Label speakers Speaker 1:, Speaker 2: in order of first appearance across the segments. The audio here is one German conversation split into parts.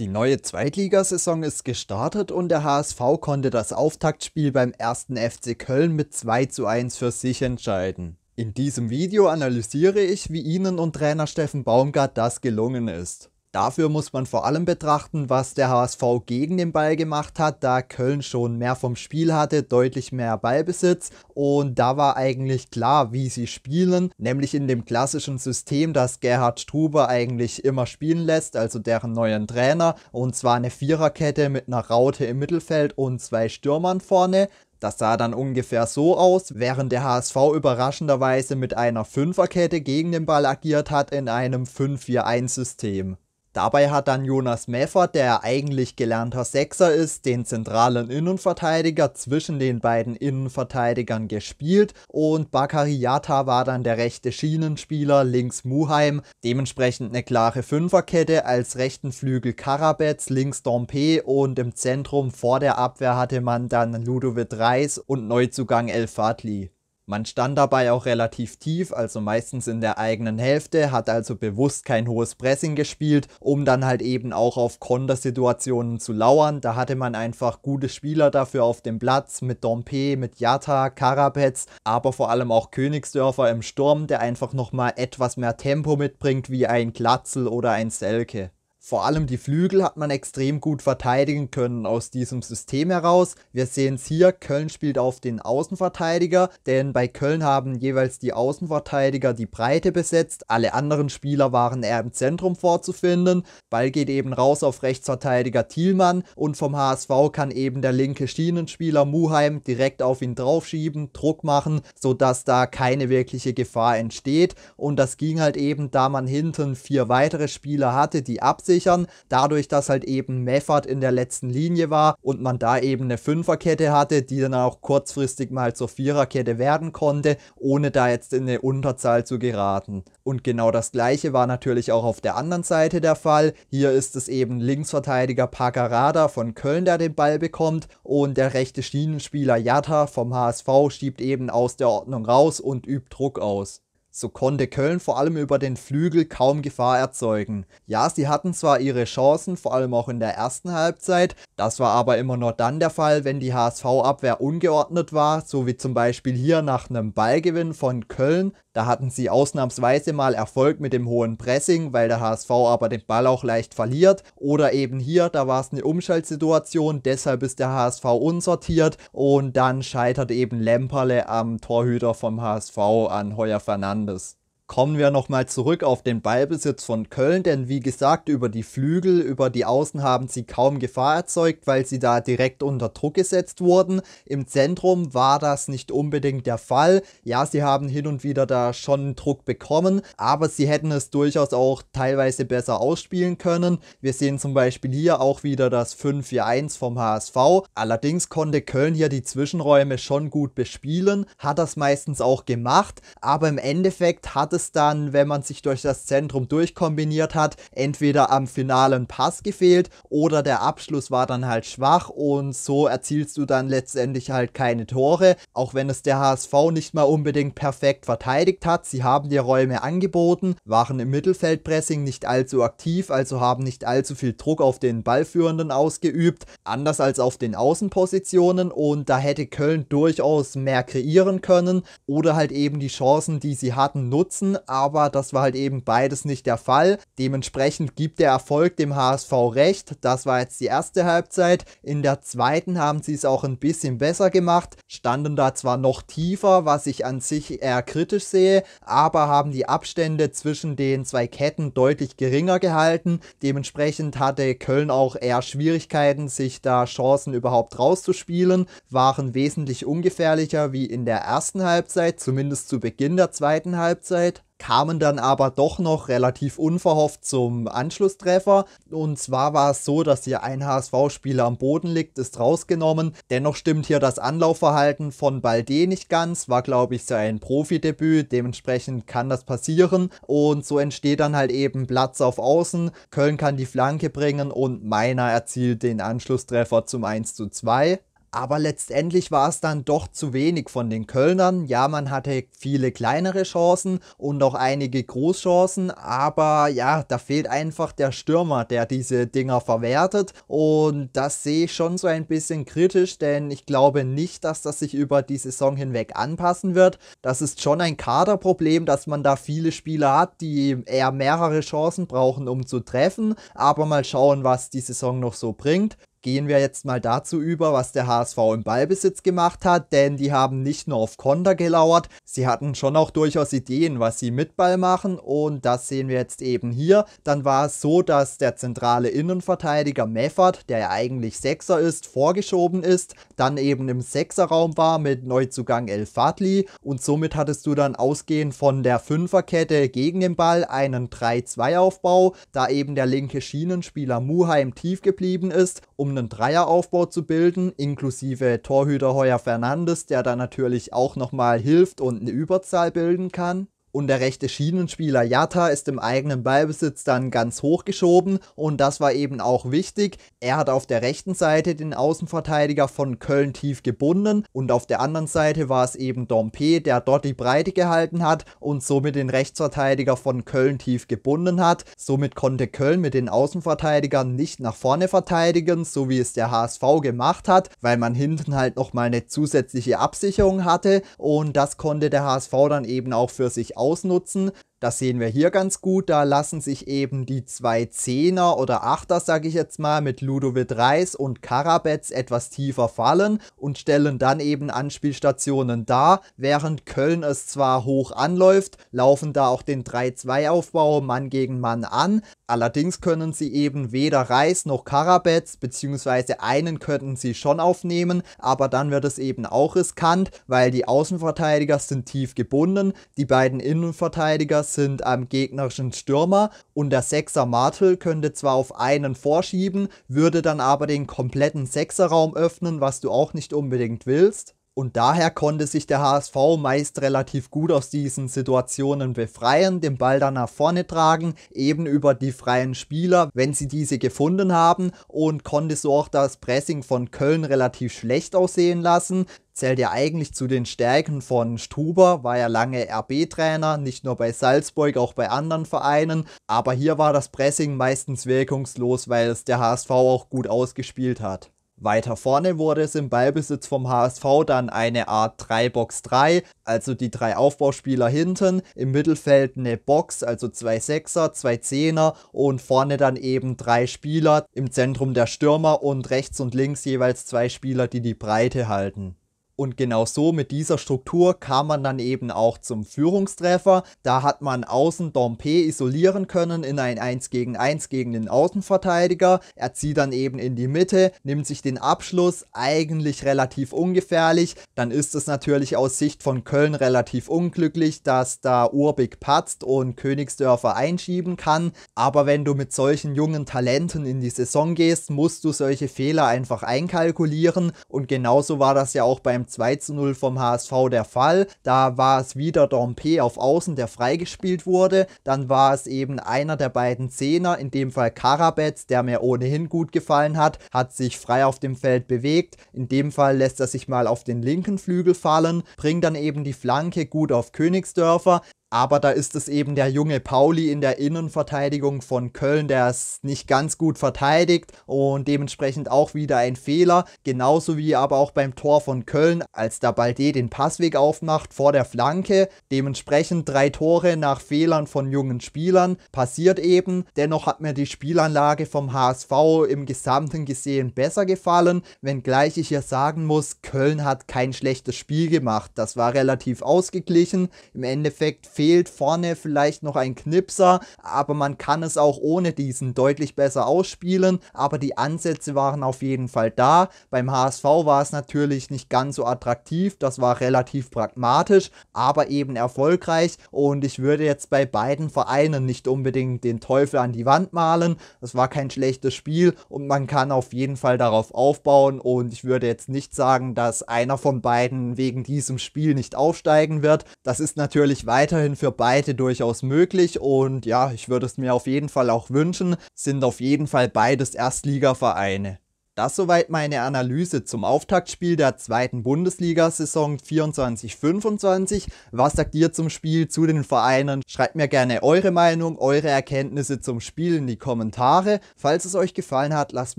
Speaker 1: Die neue Zweitligasaison ist gestartet und der HSV konnte das Auftaktspiel beim 1. FC Köln mit 2 zu 1 für sich entscheiden. In diesem Video analysiere ich, wie Ihnen und Trainer Steffen Baumgart das gelungen ist. Dafür muss man vor allem betrachten, was der HSV gegen den Ball gemacht hat, da Köln schon mehr vom Spiel hatte, deutlich mehr Ballbesitz und da war eigentlich klar, wie sie spielen, nämlich in dem klassischen System, das Gerhard Struber eigentlich immer spielen lässt, also deren neuen Trainer, und zwar eine Viererkette mit einer Raute im Mittelfeld und zwei Stürmern vorne. Das sah dann ungefähr so aus, während der HSV überraschenderweise mit einer Fünferkette gegen den Ball agiert hat in einem 5-4-1-System. Dabei hat dann Jonas Meffert, der eigentlich gelernter Sechser ist, den zentralen Innenverteidiger zwischen den beiden Innenverteidigern gespielt und Bakari Yatta war dann der rechte Schienenspieler links Muheim, dementsprechend eine klare Fünferkette als rechten Flügel Karabetz, links Dompe und im Zentrum vor der Abwehr hatte man dann Ludovic Reis und Neuzugang El Fadli. Man stand dabei auch relativ tief, also meistens in der eigenen Hälfte, hat also bewusst kein hohes Pressing gespielt, um dann halt eben auch auf Kontersituationen zu lauern. Da hatte man einfach gute Spieler dafür auf dem Platz mit Dompe, mit Jatta, Karapetz, aber vor allem auch Königsdörfer im Sturm, der einfach nochmal etwas mehr Tempo mitbringt wie ein Glatzel oder ein Selke. Vor allem die Flügel hat man extrem gut verteidigen können aus diesem System heraus. Wir sehen es hier, Köln spielt auf den Außenverteidiger, denn bei Köln haben jeweils die Außenverteidiger die Breite besetzt. Alle anderen Spieler waren eher im Zentrum vorzufinden. Ball geht eben raus auf Rechtsverteidiger Thielmann und vom HSV kann eben der linke Schienenspieler Muheim direkt auf ihn draufschieben, Druck machen, sodass da keine wirkliche Gefahr entsteht. Und das ging halt eben, da man hinten vier weitere Spieler hatte, die Absicht absichern, dadurch, dass halt eben Meffert in der letzten Linie war und man da eben eine Fünferkette hatte, die dann auch kurzfristig mal zur Viererkette werden konnte, ohne da jetzt in eine Unterzahl zu geraten. Und genau das gleiche war natürlich auch auf der anderen Seite der Fall. Hier ist es eben Linksverteidiger Pagarada von Köln, der den Ball bekommt und der rechte Schienenspieler Jatta vom HSV schiebt eben aus der Ordnung raus und übt Druck aus. So konnte Köln vor allem über den Flügel kaum Gefahr erzeugen. Ja, sie hatten zwar ihre Chancen, vor allem auch in der ersten Halbzeit, das war aber immer nur dann der Fall, wenn die HSV-Abwehr ungeordnet war, so wie zum Beispiel hier nach einem Ballgewinn von Köln, da hatten sie ausnahmsweise mal Erfolg mit dem hohen Pressing, weil der HSV aber den Ball auch leicht verliert. Oder eben hier, da war es eine Umschaltsituation, deshalb ist der HSV unsortiert und dann scheitert eben Lemperle am Torhüter vom HSV an Heuer Fernandes. Kommen wir nochmal zurück auf den Ballbesitz von Köln, denn wie gesagt, über die Flügel, über die Außen haben sie kaum Gefahr erzeugt, weil sie da direkt unter Druck gesetzt wurden. Im Zentrum war das nicht unbedingt der Fall. Ja, sie haben hin und wieder da schon Druck bekommen, aber sie hätten es durchaus auch teilweise besser ausspielen können. Wir sehen zum Beispiel hier auch wieder das 5-4-1 vom HSV. Allerdings konnte Köln hier die Zwischenräume schon gut bespielen, hat das meistens auch gemacht, aber im Endeffekt hat es es dann, wenn man sich durch das Zentrum durchkombiniert hat, entweder am finalen Pass gefehlt oder der Abschluss war dann halt schwach und so erzielst du dann letztendlich halt keine Tore, auch wenn es der HSV nicht mal unbedingt perfekt verteidigt hat. Sie haben die Räume angeboten, waren im Mittelfeldpressing nicht allzu aktiv, also haben nicht allzu viel Druck auf den Ballführenden ausgeübt, anders als auf den Außenpositionen und da hätte Köln durchaus mehr kreieren können oder halt eben die Chancen, die sie hatten, nutzen lassen, aber das war halt eben beides nicht der Fall. Dementsprechend gibt der Erfolg dem HSV recht. Das war jetzt die erste Halbzeit. In der zweiten haben sie es auch ein bisschen besser gemacht, standen da zwar noch tiefer, was ich an sich eher kritisch sehe, aber haben die Abstände zwischen den zwei Ketten deutlich geringer gehalten. Dementsprechend hatte Köln auch eher Schwierigkeiten, sich da Chancen überhaupt rauszuspielen, waren wesentlich ungefährlicher wie in der ersten Halbzeit, zumindest zu Beginn der zweiten Halbzeit kamen dann aber doch noch relativ unverhofft zum Anschlusstreffer. Und zwar war es so, dass hier ein HSV-Spieler am Boden liegt, ist rausgenommen. Dennoch stimmt hier das Anlaufverhalten von Balde nicht ganz, war glaube ich sein Profidebüt, dementsprechend kann das passieren. Und so entsteht dann halt eben Platz auf Außen. Köln kann die Flanke bringen und Meiner erzielt den Anschlusstreffer zum 1 zu 2. Aber letztendlich war es dann doch zu wenig von den Kölnern. Ja, man hatte viele kleinere Chancen und auch einige Großchancen, aber ja, da fehlt einfach der Stürmer, der diese Dinger verwertet. Und das sehe ich schon so ein bisschen kritisch, denn ich glaube nicht, dass das sich über die Saison hinweg anpassen wird. Das ist schon ein Kaderproblem, dass man da viele Spieler hat, die eher mehrere Chancen brauchen, um zu treffen. Aber mal schauen, was die Saison noch so bringt gehen wir jetzt mal dazu über, was der HSV im Ballbesitz gemacht hat, denn die haben nicht nur auf Konter gelauert, sie hatten schon auch durchaus Ideen, was sie mit Ball machen und das sehen wir jetzt eben hier. Dann war es so, dass der zentrale Innenverteidiger Meffert, der ja eigentlich Sechser ist, vorgeschoben ist, dann eben im Sechserraum war mit Neuzugang El Fadli und somit hattest du dann ausgehend von der Fünferkette gegen den Ball einen 3-2-Aufbau, da eben der linke Schienenspieler Muheim tief geblieben ist, um einen Dreieraufbau zu bilden, inklusive Torhüter Heuer Fernandes, der da natürlich auch nochmal hilft und eine Überzahl bilden kann. Und der rechte Schienenspieler Jatta ist im eigenen Ballbesitz dann ganz hoch geschoben und das war eben auch wichtig. Er hat auf der rechten Seite den Außenverteidiger von Köln tief gebunden und auf der anderen Seite war es eben Dompe, der dort die Breite gehalten hat und somit den Rechtsverteidiger von Köln tief gebunden hat. Somit konnte Köln mit den Außenverteidigern nicht nach vorne verteidigen, so wie es der HSV gemacht hat, weil man hinten halt nochmal eine zusätzliche Absicherung hatte und das konnte der HSV dann eben auch für sich ausnutzen. Das sehen wir hier ganz gut, da lassen sich eben die zwei Zehner oder Achter, sage ich jetzt mal, mit Ludovic Reis und Karabetz etwas tiefer fallen und stellen dann eben Anspielstationen dar, während Köln es zwar hoch anläuft, laufen da auch den 3-2-Aufbau Mann gegen Mann an, allerdings können sie eben weder Reis noch Karabetz, beziehungsweise einen könnten sie schon aufnehmen, aber dann wird es eben auch riskant, weil die Außenverteidiger sind tief gebunden, die beiden Innenverteidiger sind am gegnerischen Stürmer und der Sechser Martel könnte zwar auf einen vorschieben, würde dann aber den kompletten Sechserraum öffnen, was du auch nicht unbedingt willst. Und daher konnte sich der HSV meist relativ gut aus diesen Situationen befreien, den Ball dann nach vorne tragen, eben über die freien Spieler, wenn sie diese gefunden haben und konnte so auch das Pressing von Köln relativ schlecht aussehen lassen zählt ja eigentlich zu den Stärken von Struber, war ja lange RB-Trainer, nicht nur bei Salzburg, auch bei anderen Vereinen. Aber hier war das Pressing meistens wirkungslos, weil es der HSV auch gut ausgespielt hat. Weiter vorne wurde es im Ballbesitz vom HSV dann eine Art 3-Box-3, also die drei Aufbauspieler hinten, im Mittelfeld eine Box, also zwei Sechser, zwei Zehner und vorne dann eben drei Spieler, im Zentrum der Stürmer und rechts und links jeweils zwei Spieler, die die Breite halten. Und genau so mit dieser Struktur kam man dann eben auch zum Führungstreffer. Da hat man außen Dompe isolieren können in ein 1 gegen 1 gegen den Außenverteidiger. Er zieht dann eben in die Mitte, nimmt sich den Abschluss, eigentlich relativ ungefährlich. Dann ist es natürlich aus Sicht von Köln relativ unglücklich, dass da Urbig patzt und Königsdörfer einschieben kann. Aber wenn du mit solchen jungen Talenten in die Saison gehst, musst du solche Fehler einfach einkalkulieren. Und genauso war das ja auch beim 2 zu 0 vom HSV der Fall. Da war es wieder Dompe auf Außen, der freigespielt wurde. Dann war es eben einer der beiden Zehner, in dem Fall Karabetz, der mir ohnehin gut gefallen hat, hat sich frei auf dem Feld bewegt. In dem Fall lässt er sich mal auf den linken Flügel fallen, bringt dann eben die Flanke gut auf Königsdörfer. Aber da ist es eben der junge Pauli in der Innenverteidigung von Köln, der es nicht ganz gut verteidigt und dementsprechend auch wieder ein Fehler. Genauso wie aber auch beim Tor von Köln, als der Balde den Passweg aufmacht vor der Flanke. Dementsprechend drei Tore nach Fehlern von jungen Spielern passiert eben. Dennoch hat mir die Spielanlage vom HSV im Gesamten gesehen besser gefallen, wenngleich ich hier sagen muss, Köln hat kein schlechtes Spiel gemacht. Das war relativ ausgeglichen. Im Endeffekt fehlt vorne vielleicht noch ein Knipser, aber man kann es auch ohne diesen deutlich besser ausspielen. Aber die Ansätze waren auf jeden Fall da. Beim HSV war es natürlich nicht ganz so attraktiv, das war relativ pragmatisch, aber eben erfolgreich. Und ich würde jetzt bei beiden Vereinen nicht unbedingt den Teufel an die Wand malen. Es war kein schlechtes Spiel und man kann auf jeden Fall darauf aufbauen. Und ich würde jetzt nicht sagen, dass einer von beiden wegen diesem Spiel nicht aufsteigen wird. Das ist natürlich weiterhin sind für beide durchaus möglich und ja, ich würde es mir auf jeden Fall auch wünschen, sind auf jeden Fall beides Erstligavereine. Das soweit meine Analyse zum Auftaktspiel der zweiten Bundesliga-Saison 24-25. Was sagt ihr zum Spiel, zu den Vereinen? Schreibt mir gerne eure Meinung, eure Erkenntnisse zum Spiel in die Kommentare. Falls es euch gefallen hat, lasst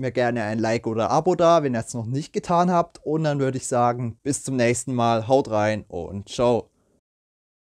Speaker 1: mir gerne ein Like oder Abo da, wenn ihr es noch nicht getan habt. Und dann würde ich sagen, bis zum nächsten Mal, haut rein und ciao.